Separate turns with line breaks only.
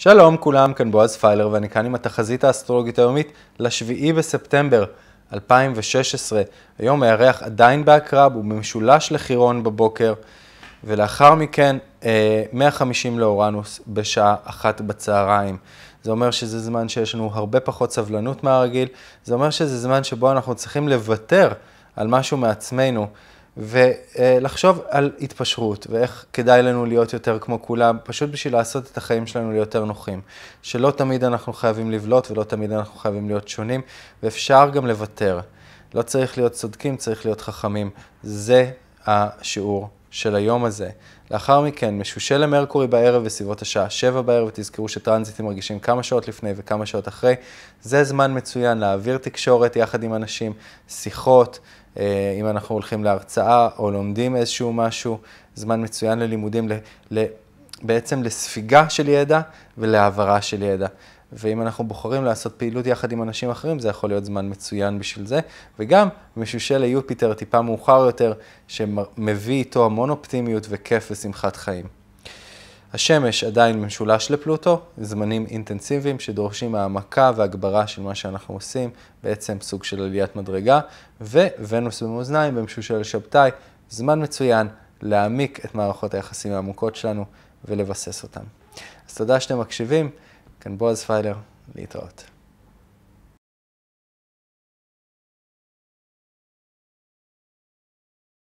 שלום כולם, כאן בועז פיילר ואני כאן עם התחזית האסטרולוגית היומית ל-7 בספטמבר 2016. היום הירח עדיין בעקרב, הוא במשולש לחירון בבוקר, ולאחר מכן 150 אה, לאורנוס בשעה אחת בצהריים. זה אומר שזה זמן שיש לנו הרבה פחות סבלנות מהרגיל, זה אומר שזה זמן שבו אנחנו צריכים לוותר על משהו מעצמנו. ולחשוב על התפשרות ואיך כדאי לנו להיות יותר כמו כולם, פשוט בשביל לעשות את החיים שלנו ליותר נוחים. שלא תמיד אנחנו חייבים לבלוט ולא תמיד אנחנו חייבים להיות שונים, ואפשר גם לוותר. לא צריך להיות צודקים, צריך להיות חכמים. זה השיעור של היום הזה. לאחר מכן, משושה למרקורי בערב בסביבות השעה 7 בערב, תזכרו שטרנזיטים מרגישים כמה שעות לפני וכמה שעות אחרי. זה זמן מצוין להעביר תקשורת יחד עם אנשים, שיחות, אה, אם אנחנו הולכים להרצאה או לומדים איזשהו משהו, זמן מצוין ללימודים, ל, ל, בעצם לספיגה של ידע ולהעברה של ידע. ואם אנחנו בוחרים לעשות פעילות יחד עם אנשים אחרים, זה יכול להיות זמן מצוין בשביל זה. וגם מישהו שליופיטר טיפה מאוחר יותר, שמביא איתו המון אופטימיות וכיף ושמחת חיים. השמש עדיין משולש לפלוטו, זמנים אינטנסיביים שדורשים העמקה והגברה של מה שאנחנו עושים, בעצם סוג של עליית מדרגה, וונוס במאזניים במשושל שבתאי, זמן מצוין להעמיק את מערכות היחסים העמוקות שלנו ולבסס אותם. אז תודה שאתם מקשיבים, כאן בועז פיילר, להתראות.